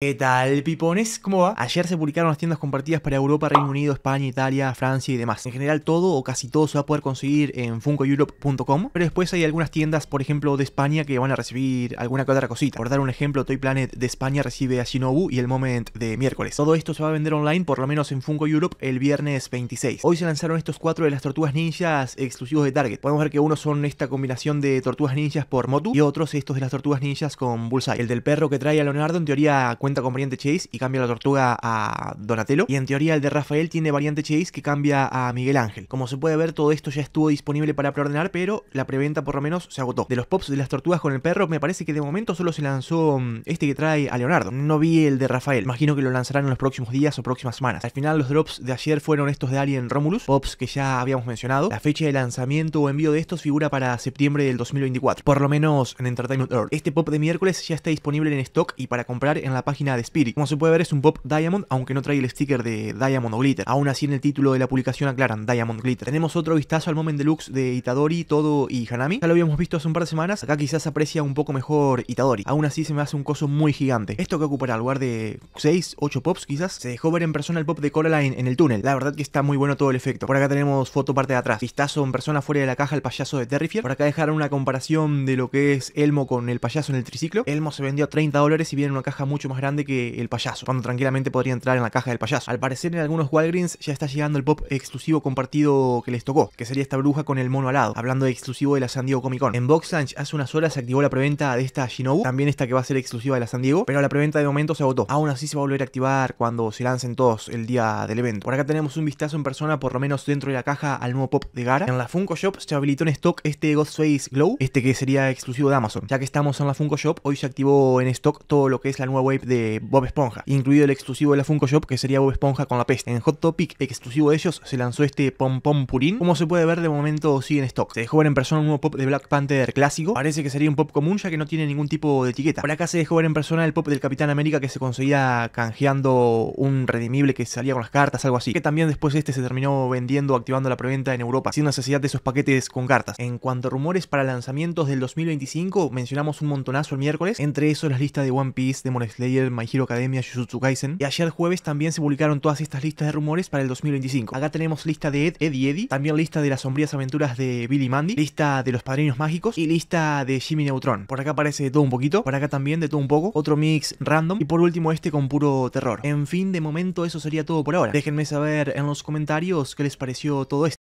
¿Qué tal, pipones? ¿Cómo va? Ayer se publicaron las tiendas compartidas para Europa, Reino Unido, España, Italia, Francia y demás. En general todo o casi todo se va a poder conseguir en funkoeurope.com, pero después hay algunas tiendas, por ejemplo, de España que van a recibir alguna que otra cosita. Por dar un ejemplo, Toy Planet de España recibe a Shinobu y el Moment de miércoles. Todo esto se va a vender online, por lo menos en Funko Europe, el viernes 26. Hoy se lanzaron estos cuatro de las tortugas ninjas exclusivos de Target. Podemos ver que unos son esta combinación de tortugas ninjas por Motu y otros estos de las tortugas ninjas con Bullseye. El del perro que trae a Leonardo en teoría cuenta con variante Chase y cambia la tortuga a Donatello. Y en teoría el de Rafael tiene variante Chase que cambia a Miguel Ángel. Como se puede ver, todo esto ya estuvo disponible para preordenar, pero la preventa por lo menos se agotó. De los pops de las tortugas con el perro, me parece que de momento solo se lanzó mm, este que trae a Leonardo. No vi el de Rafael. Imagino que lo lanzarán en los próximos días o próximas semanas. Al final los drops de ayer fueron estos de Alien Romulus, pops que ya habíamos mencionado. La fecha de lanzamiento o envío de estos figura para septiembre del 2024, por lo menos en Entertainment Earth. Este pop de miércoles ya está disponible en stock y para comprar en la página de Spirit. Como se puede ver es un Pop Diamond, aunque no trae el sticker de Diamond o Glitter. Aún así en el título de la publicación aclaran Diamond Glitter. Tenemos otro vistazo al Moment Deluxe de Itadori, Todo y Hanami. Ya lo habíamos visto hace un par de semanas, acá quizás aprecia un poco mejor Itadori. Aún así se me hace un coso muy gigante. Esto que ocupará al lugar de 6, 8 pops quizás, se dejó ver en persona el pop de Coraline en el túnel. La verdad que está muy bueno todo el efecto. Por acá tenemos foto parte de atrás, vistazo en persona fuera de la caja el payaso de Terrifier. Por acá dejaron una comparación de lo que es Elmo con el payaso en el triciclo. Elmo se vendió a 30 dólares y viene en una caja mucho más grande que el payaso, cuando tranquilamente podría entrar en la caja del payaso. Al parecer en algunos Walgreens ya está llegando el pop exclusivo compartido que les tocó, que sería esta bruja con el mono alado, hablando de exclusivo de la San Diego Comic Con. En Box hace unas horas se activó la preventa de esta Shinobu, también esta que va a ser exclusiva de la San Diego, pero la preventa de momento se agotó. Aún así se va a volver a activar cuando se lancen todos el día del evento. Por acá tenemos un vistazo en persona, por lo menos dentro de la caja, al nuevo pop de Gara. En la Funko Shop se habilitó en stock este Ghostface Glow, este que sería exclusivo de Amazon. Ya que estamos en la Funko Shop, hoy se activó en stock todo lo que es la nueva wave de Bob Esponja, incluido el exclusivo de la Funko Shop que sería Bob Esponja con la peste. En Hot Topic, exclusivo de ellos, se lanzó este Pom Pom Purín. Como se puede ver, de momento sigue en stock. Se dejó ver en persona un nuevo pop de Black Panther clásico. Parece que sería un pop común ya que no tiene ningún tipo de etiqueta. Por acá se dejó ver en persona el pop del Capitán América que se conseguía canjeando un redimible que salía con las cartas, algo así. Que también después este se terminó vendiendo, activando la preventa en Europa, sin necesidad de esos paquetes con cartas. En cuanto a rumores para lanzamientos del 2025, mencionamos un montonazo el miércoles. Entre eso las listas de One Piece, Demon Slayer, en My Hero Academia, Jujutsu Kaisen. Y ayer jueves también se publicaron todas estas listas de rumores para el 2025. Acá tenemos lista de Ed, Ed y Eddie, también lista de las sombrías aventuras de Billy Mandy, lista de los padrinos mágicos y lista de Jimmy Neutron. Por acá aparece de todo un poquito, por acá también de todo un poco, otro mix random y por último este con puro terror. En fin, de momento eso sería todo por ahora. Déjenme saber en los comentarios qué les pareció todo esto.